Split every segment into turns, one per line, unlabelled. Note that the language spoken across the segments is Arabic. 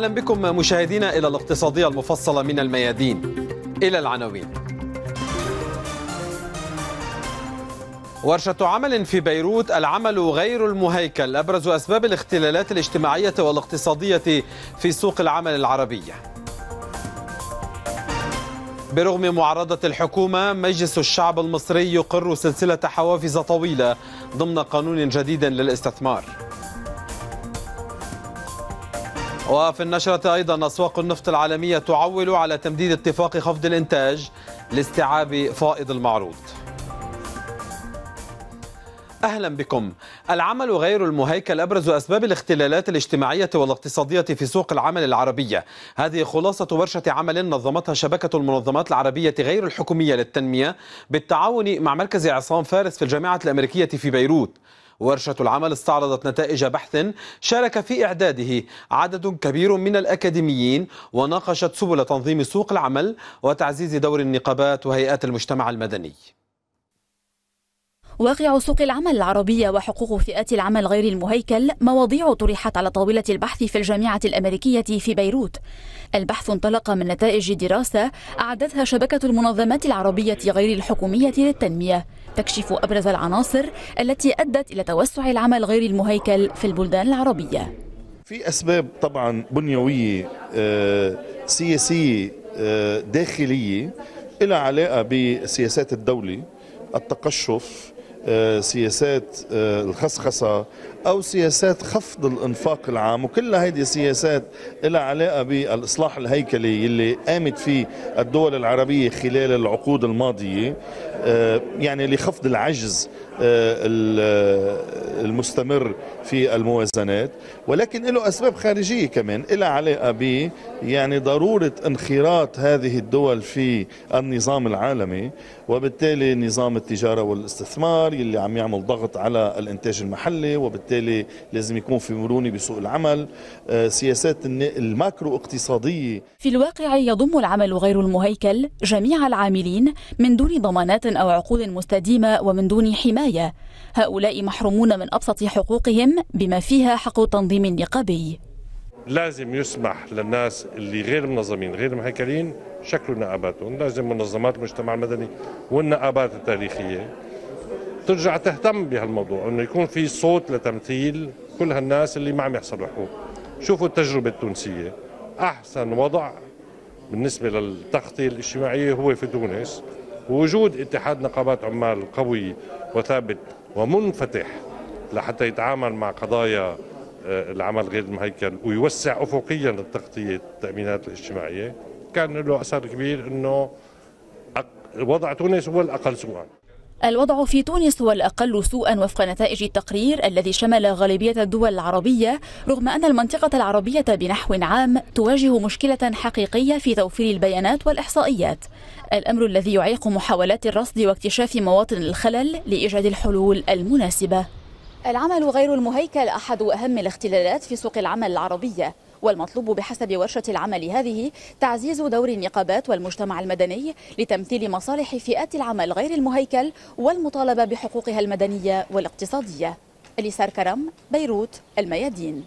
أهلا بكم مشاهدينا إلى الاقتصادية المفصلة من الميادين إلى العناوين ورشة عمل في بيروت العمل غير المهيكل أبرز أسباب الاختلالات الاجتماعية والاقتصادية في سوق العمل العربية برغم معارضة الحكومة مجلس الشعب المصري يقر سلسلة حوافز طويلة ضمن قانون جديد للاستثمار وفي النشرة أيضا أسواق النفط العالمية تعول على تمديد اتفاق خفض الإنتاج لاستيعاب فائض المعروض أهلا بكم العمل غير المهيكل أبرز أسباب الاختلالات الاجتماعية والاقتصادية في سوق العمل العربية هذه خلاصة ورشة عمل نظمتها شبكة المنظمات العربية غير الحكومية للتنمية بالتعاون مع مركز عصام فارس في الجامعة الأمريكية في بيروت ورشة العمل استعرضت نتائج بحث شارك في إعداده عدد كبير من الأكاديميين وناقشت سبل تنظيم سوق العمل وتعزيز دور النقابات وهيئات المجتمع المدني
واقع سوق العمل العربية وحقوق فئات العمل غير المهيكل مواضيع طرحت على طاولة البحث في الجامعة الأمريكية في بيروت البحث انطلق من نتائج دراسة أعدتها شبكة المنظمات العربية غير الحكومية للتنمية تكشف أبرز العناصر التي أدت إلى توسع العمل غير المهيكل في البلدان العربية
في أسباب طبعا بنيوية آه، سياسية آه، داخلية إلى علاقة بسياسات الدولة التقشف آه، سياسات الخصخصة أو سياسات خفض الإنفاق العام وكل هيدي سياسات لها علاقة بالإصلاح الهيكلي اللي قامت فيه الدول العربية خلال العقود الماضية آه، يعني لخفض العجز آه، آه، المستمر في الموازنات ولكن له أسباب خارجية كمان لها علاقة ب يعني ضرورة انخراط هذه الدول في النظام العالمي وبالتالي نظام التجارة والاستثمار اللي عم يعمل ضغط على الانتاج المحلي وبالتالي لازم يكون في مرونة بسوق العمل آه، سياسات الماكرو اقتصادية
في الواقع يضم العمل غير المهيكل جميع العاملين من دون ضمانات أو عقود مستديمة ومن دون حماية هؤلاء محرومون من أبسط حقوقهم بما فيها حق التنظيم النقابي
لازم يسمح للناس اللي غير منظمين غير مهيكلين شكلوا نقاباتهم لازم منظمات المجتمع المدني والنقابات التاريخية ترجع تهتم بهالموضوع انه يكون في صوت لتمثيل كل هالناس اللي ما عم يحصلوا حقوق شوفوا التجربة التونسية أحسن وضع بالنسبة للتغطية الاجتماعية هو في تونس وجود اتحاد نقابات عمال قوي وثابت ومنفتح لحتى يتعامل مع قضايا العمل غير المهيكل ويوسع افقيا التغطيه التامينات الاجتماعيه كان له اثر كبير انه وضع تونس هو الاقل سوءا
الوضع في تونس هو الأقل سوءا وفق نتائج التقرير الذي شمل غالبية الدول العربية رغم أن المنطقة العربية بنحو عام تواجه مشكلة حقيقية في توفير البيانات والإحصائيات الأمر الذي يعيق محاولات الرصد واكتشاف مواطن الخلل لإيجاد الحلول المناسبة العمل غير المهيكل أحد أهم الاختلالات في سوق العمل العربية والمطلوب بحسب ورشة العمل هذه تعزيز دور النقابات والمجتمع المدني لتمثيل مصالح فئات العمل غير المهيكل والمطالبة بحقوقها المدنية والاقتصادية اليسار كرم بيروت الميادين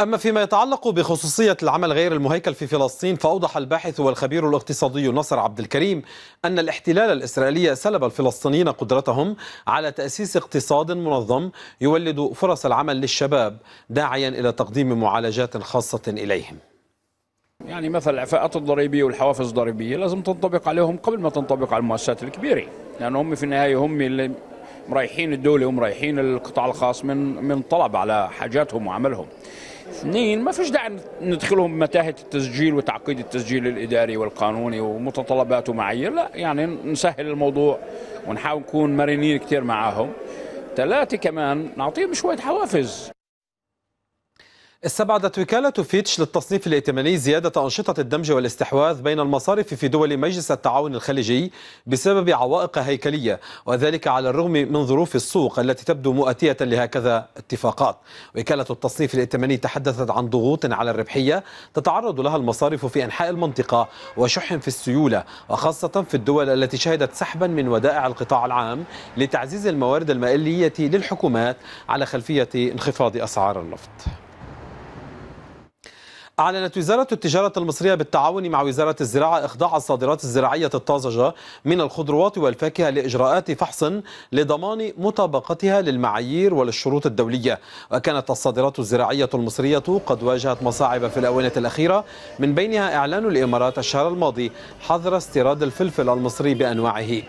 أما فيما يتعلق بخصوصية العمل غير المهيكل في فلسطين فأوضح الباحث والخبير الاقتصادي نصر عبد الكريم أن الاحتلال الإسرائيلي سلب الفلسطينيين قدرتهم على تأسيس اقتصاد منظم يولد فرص العمل للشباب داعيا إلى تقديم معالجات خاصة إليهم يعني مثلا العفاءات الضريبية والحوافز الضريبية لازم تنطبق عليهم قبل ما تنطبق على المؤسسات الكبيرة لأن هم في النهاية هم اللي مريحين الدولة ومريحين القطاع الخاص من من طلب على حاجاتهم وعملهم اثنين ما فيش داعي ندخلهم متاهه التسجيل وتعقيد التسجيل الاداري والقانوني ومتطلبات ومعايير لا يعني نسهل الموضوع ونحاول نكون مرنين كتير معاهم ثلاثه كمان نعطيهم شويه حوافز استبعدت وكالة فيتش للتصنيف الائتماني زيادة أنشطة الدمج والاستحواذ بين المصارف في دول مجلس التعاون الخليجي بسبب عوائق هيكلية وذلك على الرغم من ظروف السوق التي تبدو مؤاتية لهكذا اتفاقات وكالة التصنيف الائتماني تحدثت عن ضغوط على الربحية تتعرض لها المصارف في أنحاء المنطقة وشح في السيولة وخاصة في الدول التي شهدت سحبا من ودائع القطاع العام لتعزيز الموارد المائلية للحكومات على خلفية انخفاض أسعار النفط أعلنت وزارة التجارة المصرية بالتعاون مع وزارة الزراعة إخضاع الصادرات الزراعية الطازجة من الخضروات والفاكهة لإجراءات فحص لضمان مطابقتها للمعايير وللشروط الدولية وكانت الصادرات الزراعية المصرية قد واجهت مصاعب في الأونة الأخيرة من بينها إعلان الإمارات الشهر الماضي حظر استيراد الفلفل المصري بأنواعه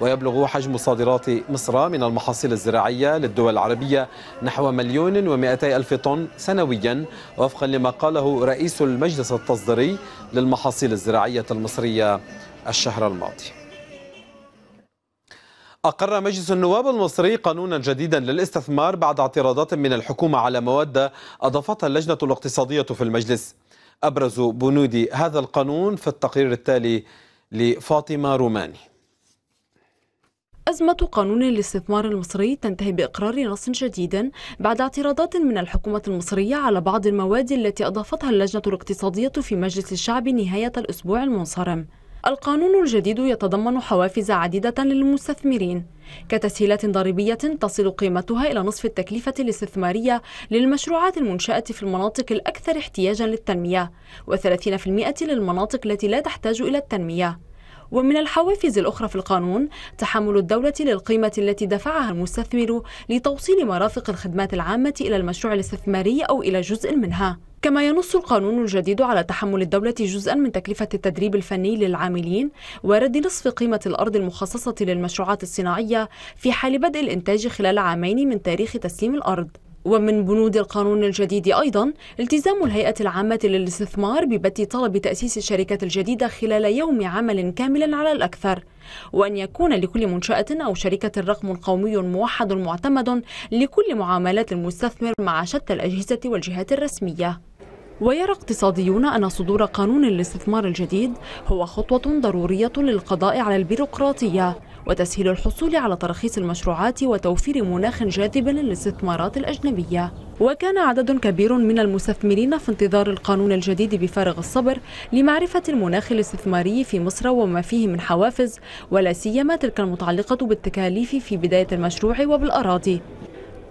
ويبلغ حجم صادرات مصر من المحاصيل الزراعية للدول العربية نحو مليون ومائتي ألف طن سنويا وفقا لما قاله رئيس المجلس التصديري للمحاصيل الزراعية المصرية الشهر الماضي أقر مجلس النواب المصري قانونا جديدا للاستثمار بعد اعتراضات من الحكومة على مواد أضافتها اللجنة الاقتصادية في المجلس أبرز بنود هذا القانون في التقرير التالي لفاطمة روماني
أزمة قانون الاستثمار المصري تنتهي بإقرار نص جديد بعد اعتراضات من الحكومة المصرية على بعض المواد التي أضافتها اللجنة الاقتصادية في مجلس الشعب نهاية الأسبوع المنصرم القانون الجديد يتضمن حوافز عديدة للمستثمرين كتسهيلات ضريبية تصل قيمتها إلى نصف التكلفة الاستثمارية للمشروعات المنشأة في المناطق الأكثر احتياجا للتنمية و30% للمناطق التي لا تحتاج إلى التنمية ومن الحوافز الأخرى في القانون تحمل الدولة للقيمة التي دفعها المستثمر لتوصيل مرافق الخدمات العامة إلى المشروع الاستثماري أو إلى جزء منها كما ينص القانون الجديد على تحمل الدولة جزءا من تكلفة التدريب الفني للعاملين ورد نصف قيمة الأرض المخصصة للمشروعات الصناعية في حال بدء الإنتاج خلال عامين من تاريخ تسليم الأرض ومن بنود القانون الجديد أيضا التزام الهيئة العامة للاستثمار ببت طلب تأسيس الشركات الجديدة خلال يوم عمل كامل على الأكثر وأن يكون لكل منشأة أو شركة رقم قومي موحد معتمد لكل معاملات المستثمر مع شتى الأجهزة والجهات الرسمية ويرى اقتصاديون أن صدور قانون الاستثمار الجديد هو خطوة ضرورية للقضاء على البيروقراطية وتسهيل الحصول على تراخيص المشروعات وتوفير مناخ جاذب للاستثمارات الأجنبية وكان عدد كبير من المستثمرين في انتظار القانون الجديد بفارغ الصبر لمعرفة المناخ الاستثماري في مصر وما فيه من حوافز ولا سيما تلك المتعلقة بالتكاليف في بداية المشروع وبالأراضي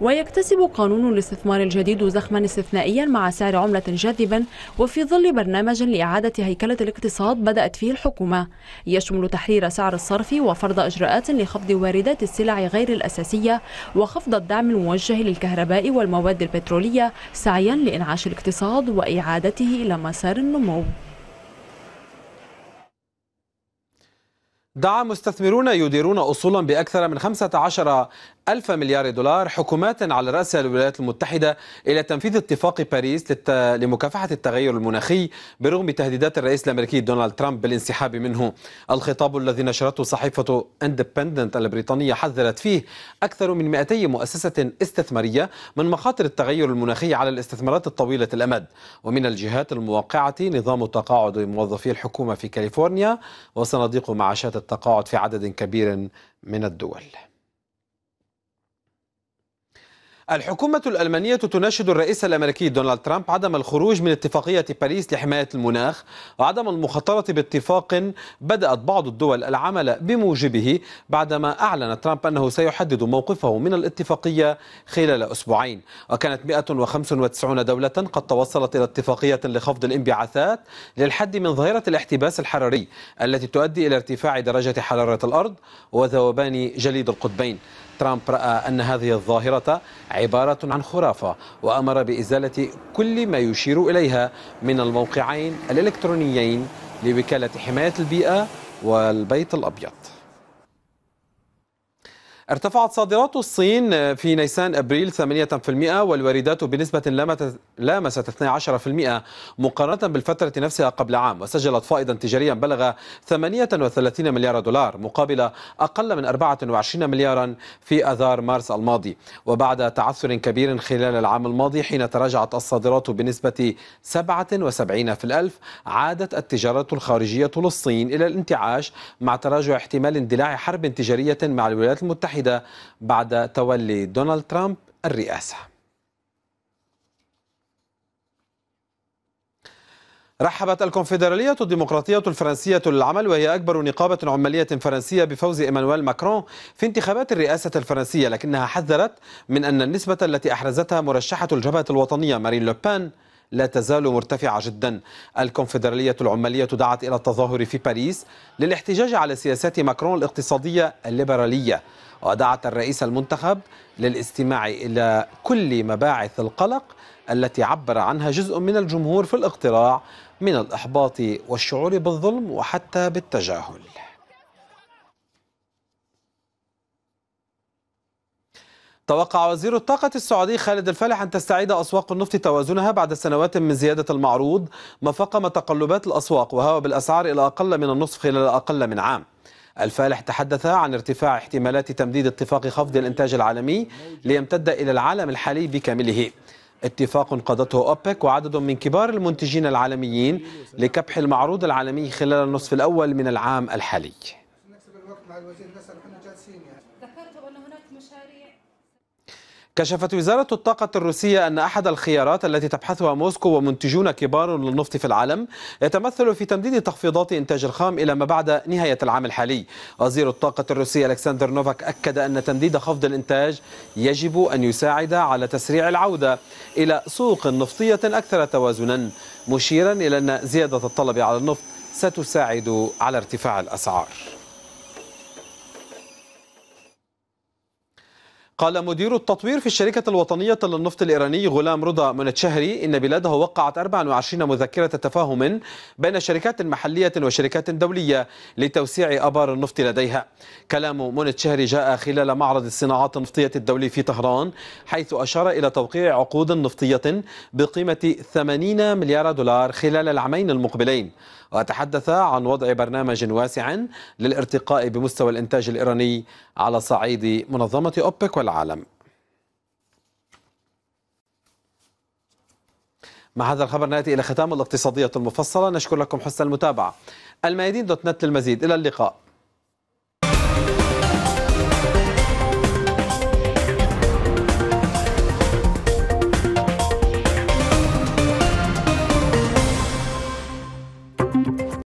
ويكتسب قانون الاستثمار الجديد زخما استثنائيا مع سعر عملة جاذبا وفي ظل برنامج لإعادة هيكلة الاقتصاد بدأت فيه الحكومة يشمل تحرير سعر الصرف وفرض إجراءات لخفض واردات السلع غير الأساسية وخفض الدعم الموجه للكهرباء والمواد البترولية سعيا لإنعاش الاقتصاد وإعادته إلى مسار النمو
دعا مستثمرون يديرون أصولا بأكثر من 15 ألف مليار دولار حكومات على رأس الولايات المتحدة إلى تنفيذ اتفاق باريس لمكافحة التغير المناخي برغم تهديدات الرئيس الأمريكي دونالد ترامب بالانسحاب منه الخطاب الذي نشرته صحيفة اندبندنت البريطانية حذرت فيه أكثر من 200 مؤسسة استثمارية من مخاطر التغير المناخي على الاستثمارات الطويلة الأمد ومن الجهات الموقعة نظام تقاعد موظفي الحكومة في كاليفورنيا وصناديق معاشات التقاعد في عدد كبير من الدول الحكومة الألمانية تناشد الرئيس الأمريكي دونالد ترامب عدم الخروج من اتفاقية باريس لحماية المناخ وعدم المخاطرة باتفاق بدأت بعض الدول العمل بموجبه بعدما أعلن ترامب أنه سيحدد موقفه من الاتفاقية خلال أسبوعين وكانت 195 دولة قد توصلت إلى اتفاقية لخفض الانبعاثات للحد من ظاهرة الاحتباس الحراري التي تؤدي إلى ارتفاع درجة حرارة الأرض وذوبان جليد القطبين ترامب رأى أن هذه الظاهرة عبارة عن خرافة وأمر بإزالة كل ما يشير إليها من الموقعين الإلكترونيين لوكالة حماية البيئة والبيت الأبيض ارتفعت صادرات الصين في نيسان أبريل 8% والواردات بنسبة لامست 12% مقارنة بالفترة نفسها قبل عام وسجلت فائضا تجاريا بلغ 38 مليار دولار مقابل أقل من 24 مليارا في أذار مارس الماضي وبعد تعثر كبير خلال العام الماضي حين تراجعت الصادرات بنسبة 77 في الألف عادت التجارة الخارجية للصين إلى الانتعاش مع تراجع احتمال اندلاع حرب تجارية مع الولايات المتحدة المتحدة بعد تولي دونالد ترامب الرئاسة رحبت الكونفدرالية الديمقراطية الفرنسية للعمل وهي أكبر نقابة عمالية فرنسية بفوز إيمانويل ماكرون في انتخابات الرئاسة الفرنسية لكنها حذرت من أن النسبة التي أحرزتها مرشحة الجبهة الوطنية مارين لوبان لا تزال مرتفعة جدا الكونفدرالية العمالية دعت إلى التظاهر في باريس للاحتجاج على سياسات ماكرون الاقتصادية الليبرالية ودعت الرئيس المنتخب للاستماع إلى كل مباعث القلق التي عبر عنها جزء من الجمهور في الاقتراع من الإحباط والشعور بالظلم وحتى بالتجاهل توقع وزير الطاقة السعودي خالد الفالح أن تستعيد أسواق النفط توازنها بعد سنوات من زيادة المعروض ما فقم تقلبات الأسواق وهو بالأسعار إلى أقل من النصف خلال أقل من عام الفالح تحدث عن ارتفاع احتمالات تمديد اتفاق خفض الإنتاج العالمي ليمتد إلى العالم الحالي بكامله اتفاق قادته أوبك وعدد من كبار المنتجين العالميين لكبح المعروض العالمي خلال النصف الأول من العام الحالي كشفت وزارة الطاقة الروسية أن أحد الخيارات التي تبحثها موسكو ومنتجون كبار للنفط في العالم يتمثل في تمديد تخفيضات إنتاج الخام إلى ما بعد نهاية العام الحالي وزير الطاقة الروسي ألكسندر نوفاك أكد أن تمديد خفض الإنتاج يجب أن يساعد على تسريع العودة إلى سوق نفطية أكثر توازنا مشيرا إلى أن زيادة الطلب على النفط ستساعد على ارتفاع الأسعار قال مدير التطوير في الشركة الوطنية للنفط الإيراني غلام رضا منتشهري إن بلاده وقعت 24 مذكرة تفاهم بين شركات محلية وشركات دولية لتوسيع أبار النفط لديها كلام منتشهري جاء خلال معرض الصناعات النفطية الدولي في طهران حيث أشار إلى توقيع عقود نفطية بقيمة 80 مليار دولار خلال العامين المقبلين وتحدث عن وضع برنامج واسع للارتقاء بمستوى الإنتاج الإيراني على صعيد منظمة أوبك والعالم مع هذا الخبر نأتي إلى ختام الاقتصادية المفصلة نشكر لكم حسن المتابعة الميادين دوت نت للمزيد إلى اللقاء